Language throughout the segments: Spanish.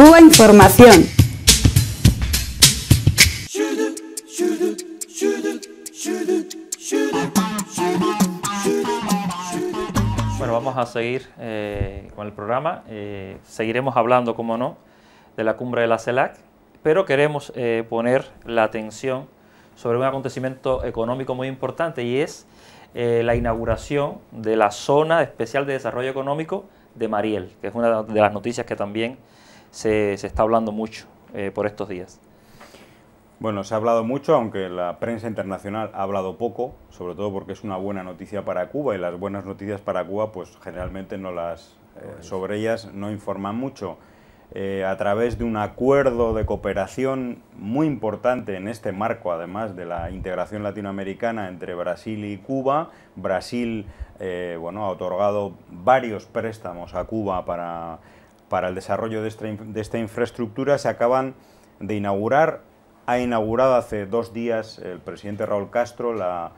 Cuba Información. Bueno, vamos a seguir eh, con el programa. Eh, seguiremos hablando, como no, de la cumbre de la CELAC, pero queremos eh, poner la atención sobre un acontecimiento económico muy importante y es la inauguración de la Zona Especial de Desarrollo Económico de Mariel, que es una de las noticias que también se, está hablando mucho eh, por estos días. Bueno, se ha hablado mucho, aunque la prensa internacional ha hablado poco, sobre todo porque es una buena noticia para Cuba y las buenas noticias para Cuba, pues generalmente no las eh, pues sobre ellas no informan mucho. Eh, a través de un acuerdo de cooperación muy importante en este marco, además de la integración latinoamericana entre Brasil y Cuba, Brasil bueno, ha otorgado varios préstamos a Cuba para para el desarrollo de, esta infraestructura se acaban de inaugurar. Ha inaugurado hace dos días el presidente Raúl Castro, la,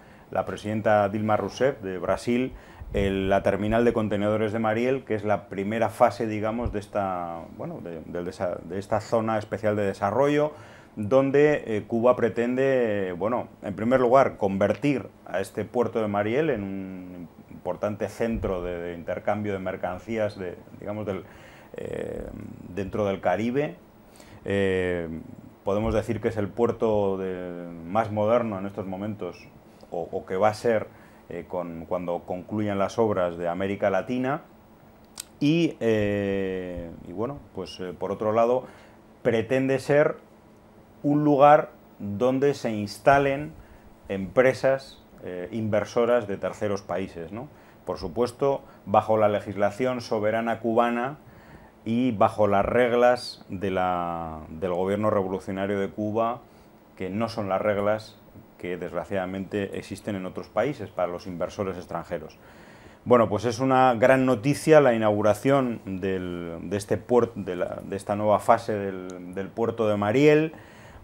presidenta Dilma Rousseff de Brasil, la terminal de contenedores de Mariel, que es la primera fase, digamos, de esta, bueno, de, esta zona especial de desarrollo, donde eh, Cuba pretende, bueno, en primer lugar, convertir a este puerto de Mariel en un importante centro de, de intercambio de mercancías, de, digamos, del, eh, dentro del Caribe. Eh, podemos decir que es el puerto más moderno en estos momentos, o, que va a ser eh, cuando concluyan las obras de América Latina. Y, bueno, pues por otro lado, pretende ser un lugar donde se instalen empresas inversoras de terceros países, por supuesto, bajo la legislación soberana cubana y bajo las reglas del gobierno revolucionario de Cuba, que no son las reglas que desgraciadamente existen en otros países para los inversores extranjeros. Bueno, pues es una gran noticia la inauguración de, este puerto, de, esta nueva fase del, puerto de Mariel,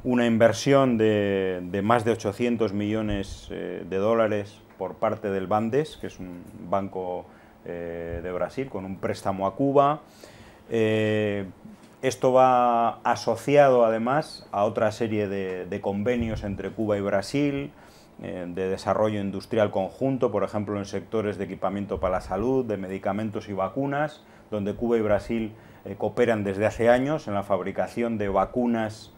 una inversión de, más de 800 millones eh, de dólares por parte del Bandes, que es un banco eh, de Brasil, con un préstamo a Cuba. Eh, esto va asociado además a otra serie de, convenios entre Cuba y Brasil, eh, de desarrollo industrial conjunto, por ejemplo en sectores de equipamiento para la salud, de medicamentos y vacunas, donde Cuba y Brasil eh, cooperan desde hace años en la fabricación de vacunas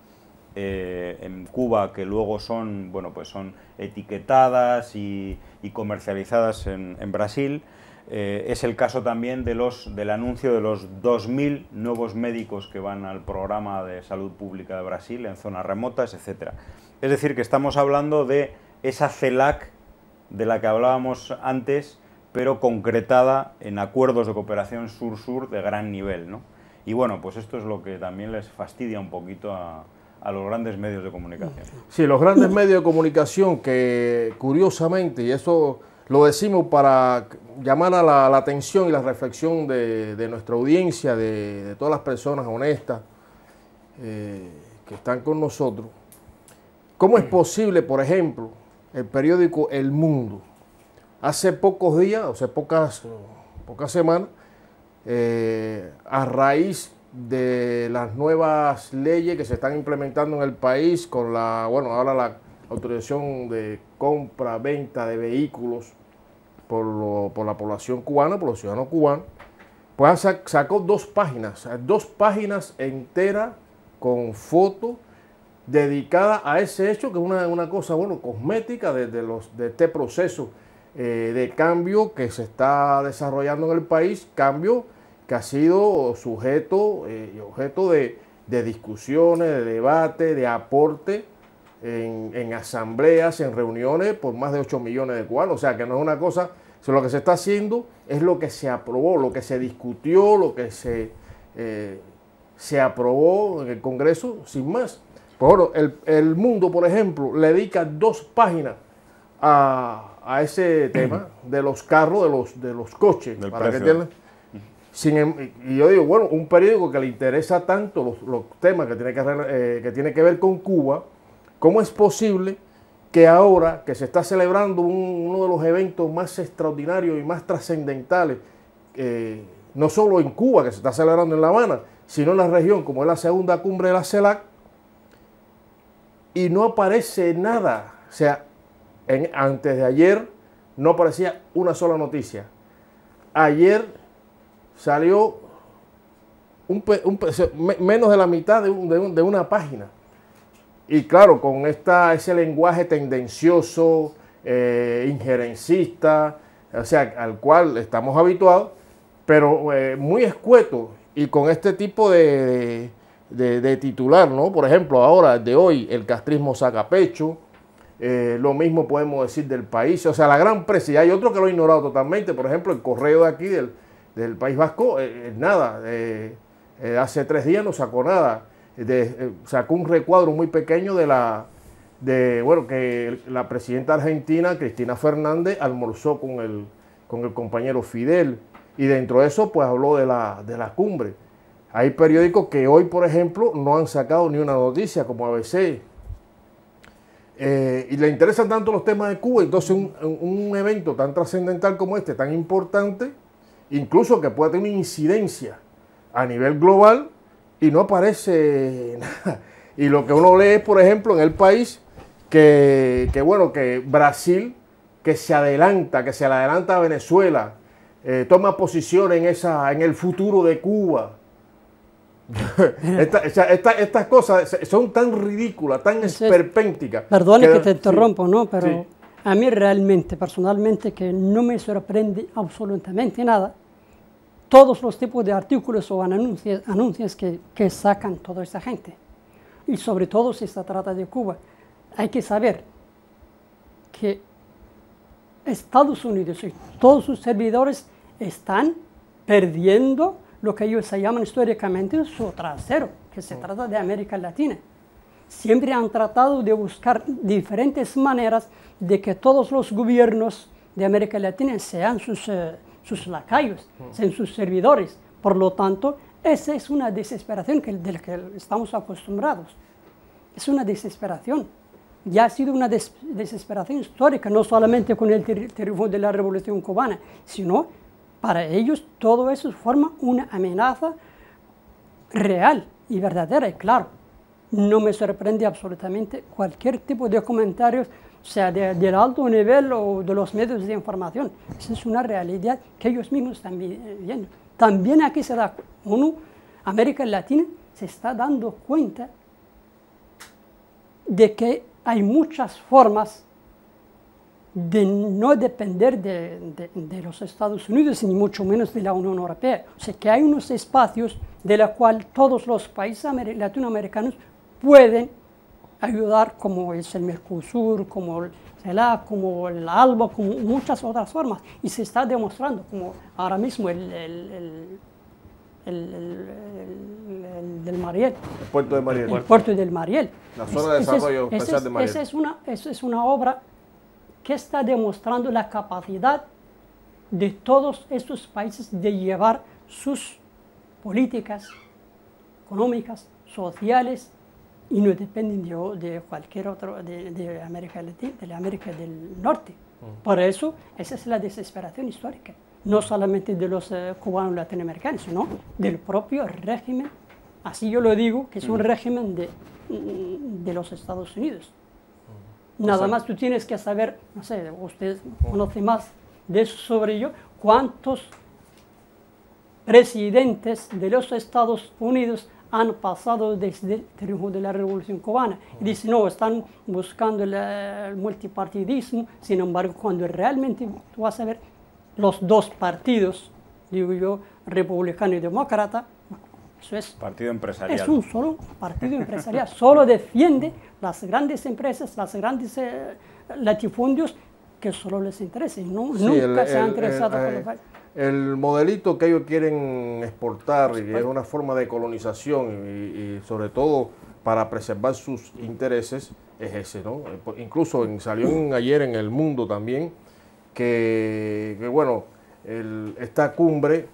en Cuba que luego son, bueno, pues son etiquetadas y, comercializadas en Brasil. Eh, es el caso también de los, del anuncio de los 2.000 nuevos médicos que van al programa de salud pública de Brasil en zonas remotas, etc. Es decir, que estamos hablando de esa CELAC de la que hablábamos antes, pero concretada en acuerdos de cooperación sur-sur de gran nivel. Y bueno, pues esto es lo que también les fastidia un poquito a, a los grandes medios de comunicación. Sí, los grandes medios de comunicación que curiosamente, y eso lo decimos para llamar a la, atención y la reflexión de, nuestra audiencia, de, todas las personas honestas eh, que están con nosotros. ¿Cómo es posible, por ejemplo, el periódico El Mundo? Hace pocos días, o sea, pocas, pocas semanas, eh, a raíz de las nuevas leyes que se están implementando en el país con la, bueno, ahora la autorización de compra, venta de vehículos, por, la población cubana, por los ciudadanos cubanos, pues sacó dos páginas, dos páginas enteras con fotos dedicadas a ese hecho, que es una, cosa, bueno, cosmética de, este proceso eh, de cambio que se está desarrollando en el país, cambio que ha sido sujeto eh, y objeto de, de discusiones, de debate, de aporte en, asambleas, en reuniones por más de 8 millones de cubanos O sea que no es una cosa, lo que se está haciendo es lo que se aprobó, lo que se discutió, lo que se, eh, se aprobó en el Congreso, sin más. Por pues el, el, mundo, por ejemplo, le dedica dos páginas a, ese tema de los carros, de los, de los coches. para em, y yo digo, bueno, un periódico que le interesa tanto los, temas que tiene que, eh, que tiene que ver con Cuba, ¿Cómo es posible que ahora que se está celebrando uno de los eventos más extraordinarios y más trascendentales, eh, no solo en Cuba, que se está celebrando en La Habana, sino en la región, como es la segunda cumbre de la CELAC, y no aparece nada? O sea, antes de ayer no aparecía una sola noticia. Ayer salió menos de la mitad de una página y claro, con esta, ese lenguaje tendencioso, eh, injerencista, o sea, al cual estamos habituados, pero eh, muy escueto y con este tipo de, titular, ¿no? Por ejemplo, ahora de hoy, el castrismo saca pecho, eh, lo mismo podemos decir del país, o sea, la gran presa, y hay otro que lo ha ignorado totalmente, por ejemplo, el correo de aquí del, País Vasco, nada, hace tres días no sacó nada. Eh, sacó un recuadro muy pequeño de la, de, bueno, que la presidenta argentina, Cristina Fernández, almorzó con el, con el compañero Fidel. Y dentro de eso, pues habló de la, de la cumbre. Hay periódicos que hoy, por ejemplo, no han sacado ni una noticia, como ABC. Eh, y le interesan tanto los temas de Cuba, entonces un, evento tan trascendental como este, tan importante, incluso que pueda tener incidencia a nivel global, y no aparece nada. Y lo que uno lee es, por ejemplo, en el país, que, bueno, que Brasil, que se adelanta, que se adelanta a Venezuela, eh, toma posición en, esa, en el futuro de Cuba. estas cosas son tan ridículas, tan esperpénticas. perdón que, te interrumpo, ¿no? Pero a mí realmente, personalmente, que no me sorprende absolutamente nada todos los tipos de artículos o anuncios, anuncios que, sacan toda esa gente. Y sobre todo si se trata de Cuba, hay que saber que Estados Unidos y todos sus servidores están perdiendo lo que ellos se llaman históricamente su trasero, que se mm. trata de América Latina. Siempre han tratado de buscar diferentes maneras de que todos los gobiernos de América Latina sean sus... Eh, sus lacayos, en sus servidores. Por lo tanto, esa es una desesperación que, de la que estamos acostumbrados. Es una desesperación. Ya ha sido una desesperación histórica, no solamente con el triunfo de la Revolución Cubana, sino para ellos todo eso forma una amenaza real y verdadera. Y claro, no me sorprende absolutamente cualquier tipo de comentarios o sea, del alto nivel o de los medios de información. Esa es una realidad que ellos mismos están eh, viendo. También aquí se da uno, América Latina se está dando cuenta de que hay muchas formas de no depender de, los Estados Unidos ni mucho menos de la Unión Europea. O sea que hay unos espacios de los cuales todos los países latinoamericanos pueden ayudar como es el Mercosur, como el CELAC, como el ALBA, como muchas otras formas. Y se está demostrando, como ahora mismo el, el, del Mariel. El puerto del Mariel. El puerto del Mariel. La zona de desarrollo especial de Mariel. Esa es, una, esa es una obra que está demostrando la capacidad de todos estos países de llevar sus políticas económicas, sociales, y no dependen de, cualquier otro, de, América Latina, de la América del Norte. Mm. Por eso, esa es la desesperación histórica, no solamente de los eh, cubanos latinoamericanos, sino del propio régimen, así yo lo digo, que es un mm. régimen de, mm, de los Estados Unidos. Nada más tú tienes que saber, no sé, usted conoce más de eso sobre ello, cuántos presidentes de los Estados Unidos han pasado desde el triunfo de la Revolución Cubana. Y e dice, no, están buscando el multipartidismo, sin embargo, cuando realmente tú vas a ver los dos partidos, digo yo, republicano y demócrata, eso es, partido empresarial. es un solo partido empresarial, solo defiende las grandes empresas, las grandes eh, latifundios que solo les interesen, nunca se han interesado eh, el modelito que ellos quieren exportar y es una forma de colonización y, sobre todo para preservar sus intereses es ese, ¿no? Eh, pues, incluso salió ayer en El Mundo también que, bueno, esta cumbre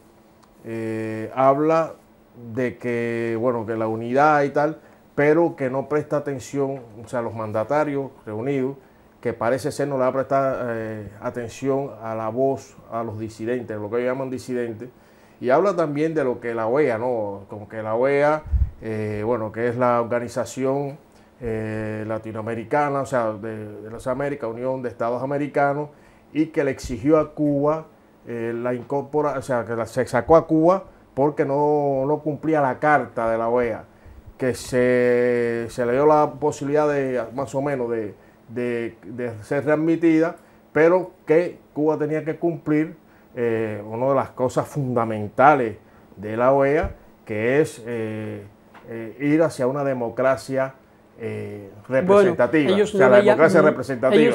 eh, habla de que, bueno, que la unidad y tal, pero que no presta atención, a los mandatarios reunidos, que parece ser no le va a prestar eh, atención a la voz, a los disidentes, lo que ellos llaman disidentes, y habla también de lo que la OEA, ¿no? Como que la OEA, eh, bueno, que es la organización eh, latinoamericana, o sea, de, las Américas, Unión de Estados Americanos, y que le exigió a Cuba la incorpora, o sea, que se sacó a Cuba porque no, cumplía la carta de la OEA, que se, se le dio la posibilidad de, más o menos, de de, ser readmitida, pero que Cuba tenía que cumplir eh, una de las cosas fundamentales de la OEA, que es eh, eh, ir hacia una democracia representativa.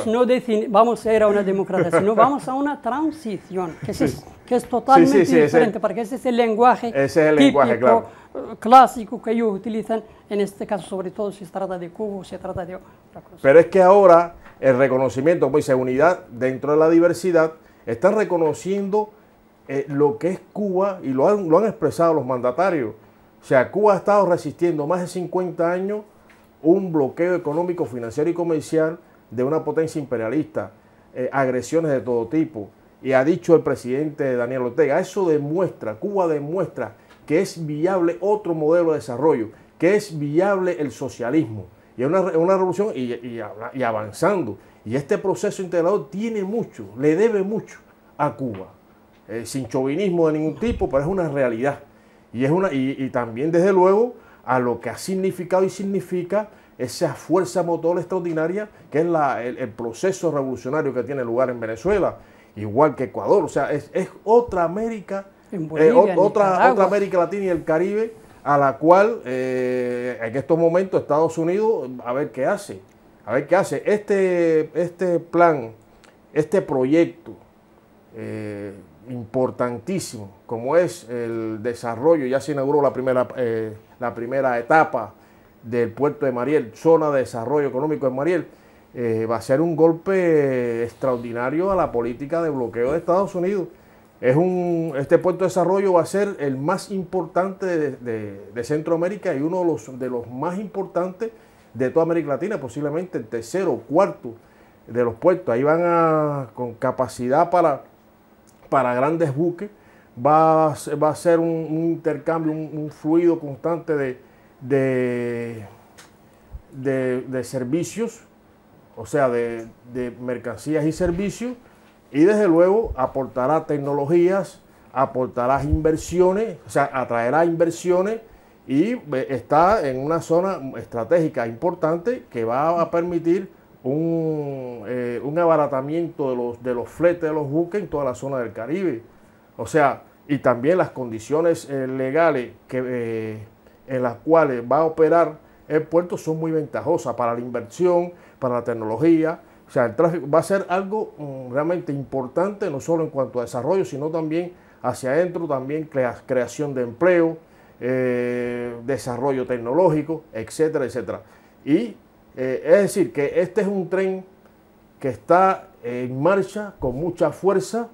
no la vamos a ir a una democracia, sino vamos a una transición, que es totalmente diferente, porque ese es el lenguaje, eh, clásico que ellos utilizan, en este caso sobre todo si se trata de Cuba si se trata de otra cosa. Pero es que ahora el reconocimiento, como dice, unidad dentro de la diversidad, están reconociendo eh, lo que es Cuba y lo han, lo han expresado los mandatarios. O sea, Cuba ha estado resistiendo más de 50 años un bloqueo económico, financiero y comercial de una potencia imperialista, eh, agresiones de todo tipo y ha dicho el presidente Daniel Ortega. Eso demuestra, Cuba demuestra que es viable otro modelo de desarrollo, que es viable el socialismo. Y es una, revolución y, y, avanzando. Y este proceso integrador tiene mucho, le debe mucho a Cuba. Eh, sin chauvinismo de ningún tipo, pero es una realidad. Y, es una, y, también, desde luego, a lo que ha significado y significa esa fuerza motor extraordinaria que es la, el proceso revolucionario que tiene lugar en Venezuela igual que Ecuador. O sea, es, otra América, eh, otra, América Latina y el Caribe a la cual eh, en estos momentos Estados Unidos, a ver qué hace, a ver qué hace. Este, este plan, este proyecto eh, importantísimo, como es el desarrollo, ya se inauguró la primera, la primera etapa del puerto de Mariel, zona de desarrollo económico de Mariel, eh, va a ser un golpe extraordinario a la política de bloqueo de Estados Unidos. Es un, este puerto de desarrollo va a ser el más importante de, Centroamérica y uno de los, de los más importantes de toda América Latina, posiblemente el tercero o cuarto de los puertos. Ahí van a, con capacidad para, para grandes buques. Va, a ser un, intercambio, un, fluido constante de, de, de servicios o sea, de, mercancías y servicios, y desde luego aportará tecnologías, aportará inversiones, o sea, atraerá inversiones y eh, está en una zona estratégica importante que va a permitir eh, un, abaratamiento de los, de los fletes de los buques en toda la zona del Caribe. O sea, y también las condiciones eh, legales en las cuales va a operar el puerto son muy ventajosas para la inversión, para la tecnología. O sea, el tráfico va a ser algo mm, realmente importante, no solo en cuanto a desarrollo, sino también hacia adentro, también creación de empleo, eh, desarrollo tecnológico, etcétera, etcétera. Y eh, es decir, que este es un tren que está en marcha con mucha fuerza,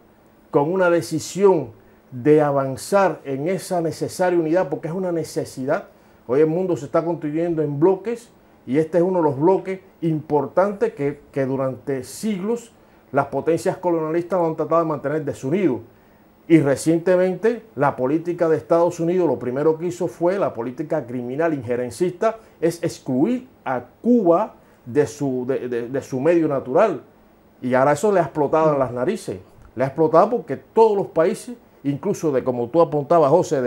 con una decisión de avanzar en esa necesaria unidad, porque es una necesidad. Hoy el mundo se está construyendo en bloques y este es uno de los bloques importantes que, durante siglos las potencias colonialistas han tratado de mantener desunido. Y recientemente la política de Estados Unidos lo primero que hizo fue la política criminal injerencista, es excluir a Cuba de su, medio natural. Y ahora eso le ha explotado en las narices. Le ha explotado porque todos los países, incluso de como tú apuntabas, José,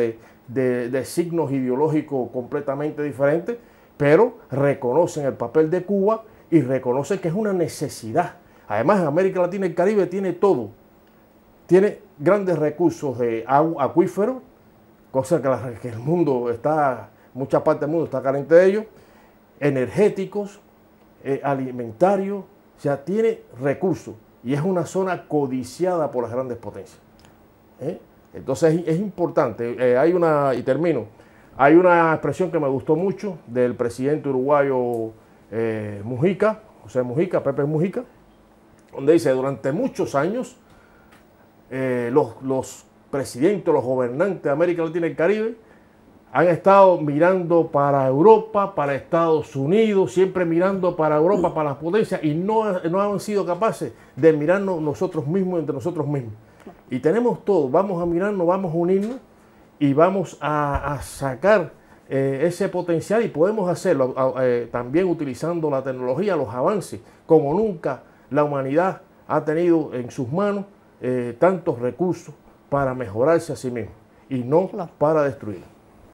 de, de signos ideológicos completamente diferentes, pero reconocen el papel de Cuba y reconocen que es una necesidad. Además, América Latina y el Caribe tiene todo. Tiene grandes recursos de agua, acuífero, cosa que, el mundo está, mucha parte del mundo está carente de ellos, energéticos, eh, alimentarios, o sea, tiene recursos y es una zona codiciada por las grandes potencias. ¿eh? Entonces es importante, eh, hay una, y termino, hay una expresión que me gustó mucho del presidente uruguayo eh, Mujica, José Mujica, Pepe Mujica, donde dice, durante muchos años eh, los, los presidentes, los gobernantes de América Latina y el Caribe han estado mirando para Europa, para Estados Unidos, siempre mirando para Europa, para las potencias, y no, no han sido capaces de mirarnos nosotros mismos entre nosotros mismos. Y tenemos todo, vamos a mirarnos, vamos a unirnos y vamos a, sacar eh, ese potencial y podemos hacerlo eh, también utilizando la tecnología, los avances, como nunca la humanidad ha tenido en sus manos eh, tantos recursos para mejorarse a sí mismo y no para destruir.